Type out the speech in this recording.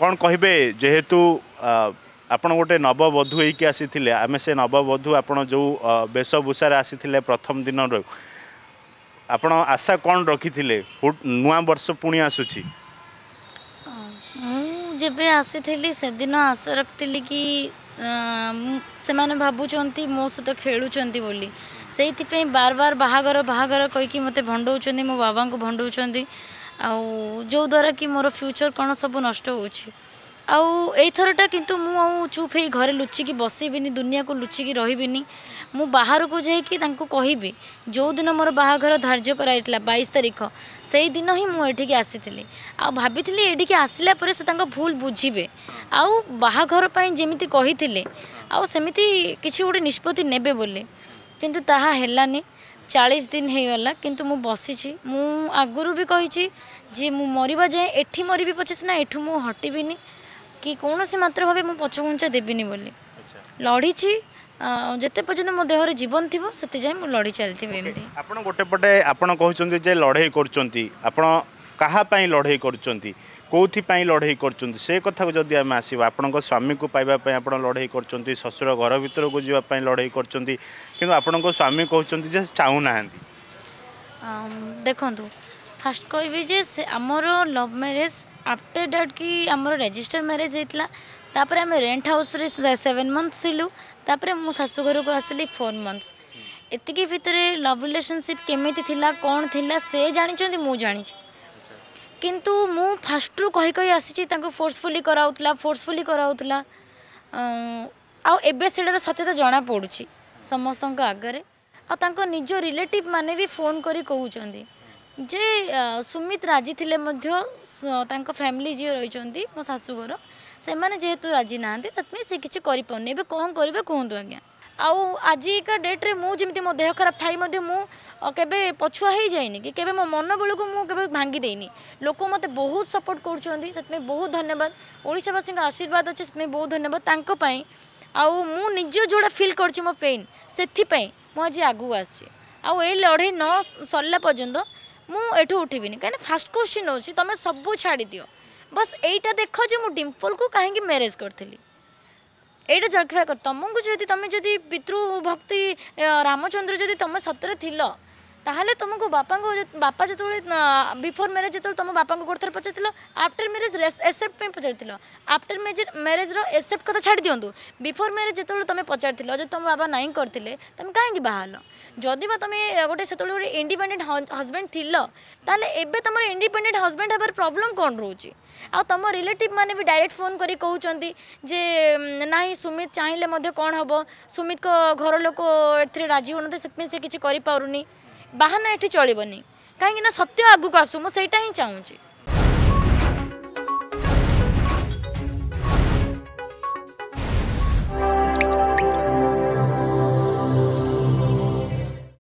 କ'ଣ କହିବେ ଯେହେତୁ ଆପଣ ଗୋଟେ ନବବଧୂ ହେଇକି ଆସିଥିଲେ ଆମେ ସେ ନବବଧୂ ଆପଣ ଯେଉଁ ବେଶଭୂଷାରେ ଆସିଥିଲେ ପ୍ରଥମ ଦିନରୁ ଆପଣ ଆଶା କ'ଣ ରଖିଥିଲେ ନୂଆ ବର୍ଷ ପୁଣି ଆସୁଛି ମୁଁ ଯେବେ ଆସିଥିଲି ସେଦିନ ଆଶା ରଖିଥିଲି କି ସେମାନେ ଭାବୁଛନ୍ତି ମୋ ସହିତ ଖେଳୁଛନ୍ତି ବୋଲି ସେଇଥିପାଇଁ ବାର ବାର ବାହାଘର ବାହାଘର କହିକି ମୋତେ ଭଣ୍ଡଉଛନ୍ତି ମୋ ବାବାଙ୍କୁ ଭଣ୍ଡଉଛନ୍ତି ଆଉ ଯେଉଁଦ୍ୱାରା କି ମୋର ଫ୍ୟୁଚର୍ କ'ଣ ସବୁ ନଷ୍ଟ ହେଉଛି ଆଉ ଏଇଥରଟା କିନ୍ତୁ ମୁଁ ଆଉ ଚୁପ୍ ହେଇ ଘରେ ଲୁଚିକି ବସିବିନି ଦୁନିଆକୁ ଲୁଚିକି ରହିବିନି ମୁଁ ବାହାରକୁ ଯାଇକି ତାଙ୍କୁ କହିବି ଯେଉଁଦିନ ମୋର ବାହାଘର ଧାର୍ଯ୍ୟ କରାଯାଇଥିଲା ବାଇଶ ତାରିଖ ସେଇଦିନ ହିଁ ମୁଁ ଏଠିକି ଆସିଥିଲି ଆଉ ଭାବିଥିଲି ଏଠିକି ଆସିଲା ପରେ ସେ ତାଙ୍କ ଭୁଲ ବୁଝିବେ ଆଉ ବାହାଘର ପାଇଁ ଯେମିତି କହିଥିଲେ ଆଉ ସେମିତି କିଛି ଗୋଟେ ନିଷ୍ପତ୍ତି ନେବେ ବୋଲି କିନ୍ତୁ ତାହା ହେଲାନି ଚାଳିଶ ଦିନ ହେଇଗଲା କିନ୍ତୁ ମୁଁ ବସିଛି ମୁଁ ଆଗରୁ ବି କହିଛି ଯେ ମୁଁ ମରିବା ଯାଏଁ ଏଠି ମରିବି ପଛେ ସିନା ଏଠୁ ମୁଁ ହଟିବିନି କି କୌଣସି ମାତ୍ର ଭାବେ ମୁଁ ପଛଘୁଞ୍ଚ ଦେବିନି ବୋଲି ଲଢ଼ିଛି ଯେତେ ପର୍ଯ୍ୟନ୍ତ ମୋ ଦେହରେ ଜୀବନ ଥିବ ସେତେ ଯାଏଁ ମୁଁ ଲଢ଼ି ଚାଲିଥିବି ଏମିତି ଆପଣ ଗୋଟେ ପଟେ ଆପଣ କହୁଛନ୍ତି ଯେ ଲଢ଼େଇ କରୁଛନ୍ତି ଆପଣ କାହା ପାଇଁ ଲଢ଼େଇ କରୁଛନ୍ତି কোথায় লড়াই করছেন সে কথা যদি আমি আসব আপনার স্বামী পাইবা আপনার লড়াই করছেন শ্বশুর ঘর ভিতর যাওয়া লড়াই করছেন কিন্তু আপনার স্বামী কুমার যে চাউ না দেখুন ফার্স্ট কবি যে আমার লভ ম্যারেজ আফটার ড্যাট কি আমার রেজিষ্টার ম্যারেজ হয়েছিল তাপরে আমি রেন্ট হাউসরে সেভেন মন্থস ছিলু তাপরে মু শাশু ঘরকু আসলি ফোর মন্থস এতিকি ভিতরে লভ রিলেশনশিপ কমিটি লা কোণ লা সে জাঁচান মু জাঁচি କିନ୍ତୁ ମୁଁ ଫାର୍ଷ୍ଟରୁ କହି କହି ଆସିଛି ତାଙ୍କୁ ଫୋର୍ସଫୁଲି କରାଉଥିଲା ଫୋର୍ସଫୁଲି କରାଉଥିଲା ଆଉ ଏବେ ସେଟାର ସତ୍ୟତା ଜଣାପଡ଼ୁଛି ସମସ୍ତଙ୍କ ଆଗରେ ଆଉ ତାଙ୍କ ନିଜ ରିଲେଟିଭ୍ ମାନେ ବି ଫୋନ୍ କରି କହୁଛନ୍ତି ଯେ ସୁମିତ ରାଜି ଥିଲେ ମଧ୍ୟ ତାଙ୍କ ଫ୍ୟାମିଲି ଯିଏ ରହିଛନ୍ତି ମୋ ଶାଶୁଘର ସେମାନେ ଯେହେତୁ ରାଜି ନାହାନ୍ତି ସେଥିପାଇଁ ସେ କିଛି କରିପାରୁନି ଏବେ କ'ଣ କରିବେ କୁହନ୍ତୁ ଆଜ୍ଞା ଆଉ ଆଜିକା ଡେଟ୍ରେ ମୁଁ ଯେମିତି ମୋ ଦେହ ଖରାପ ଥାଇ ମଧ୍ୟ ମୁଁ କେବେ ପଛୁଆ ହେଇଯାଇନି କି କେବେ ମୋ ମନୋବଳକୁ ମୁଁ କେବେ ଭାଙ୍ଗି ଦେଇନି ଲୋକ ମୋତେ ବହୁତ ସପୋର୍ଟ କରୁଛନ୍ତି ସେଥିପାଇଁ ବହୁତ ଧନ୍ୟବାଦ ଓଡ଼ିଶାବାସୀଙ୍କ ଆଶୀର୍ବାଦ ଅଛି ସେଥିପାଇଁ ବହୁତ ଧନ୍ୟବାଦ ତାଙ୍କ ପାଇଁ ଆଉ ମୁଁ ନିଜ ଯେଉଁଟା ଫିଲ୍ କରିଛି ମୋ ପେନ୍ ସେଥିପାଇଁ ମୁଁ ଆଜି ଆଗକୁ ଆସିଛି ଆଉ ଏଇ ଲଢ଼େଇ ନ ସରିଲା ପର୍ଯ୍ୟନ୍ତ ମୁଁ ଏଠୁ ଉଠିବିନି କାହିଁକିନା ଫାଷ୍ଟ କ୍ୱେଶ୍ଚିନ୍ ହେଉଛି ତୁମେ ସବୁ ଛାଡ଼ିଦିଅ ବସ୍ ଏଇଟା ଦେଖ ଯେ ମୁଁ ଡିମ୍ପଲ୍କୁ କାହିଁକି ମ୍ୟାରେଜ୍ କରିଥିଲି এইটা জলক্ষেপা কর তুমকু যদি তুমি যদি পিতৃ ভক্তি রামচন্দ্র যদি তুমি সতরে থিল তাহলে তোমাকে বাপা বাপা যেতবে বিফোর ম্যারেজ যেতবে তোমার বাপা গোটে থর পচারিল আফটার ম্যারেজ এসেপ্ট পচারিল আফটার ম্যারেজর এসেপ্ট কথা ছাড়ি দিও বিফোর ম্যারেজ যেতবে তুমি পচারিল যদি তোমার বাবা নাই করলে তুমি কাহি বাহাল যদি বা তুমি গোটে সেতবে গোটে ইন্ডিপেন্ডেন্ট হজবেন্ড ল তাহলে এবে তোমার ইন্ডিপেন্ডেন্ট হজবেন্ড হবার প্রোবলেম কম রয়েছে আম রিলেটিভ মানে বি ডাইরেক্ট ফোন করে কৌন যে না সুমিত চাইলে কম হব সুমিত ঘর লোক এর রাজি হো না সে কিছু করে পুনি ବାହାନା ଏଠି ଚଳିବନି କାହିଁକିନା ସତ୍ୟ ଆଗକୁ ଆସୁ ମୁଁ ସେଇଟା ହିଁ ଚାହୁଁଛି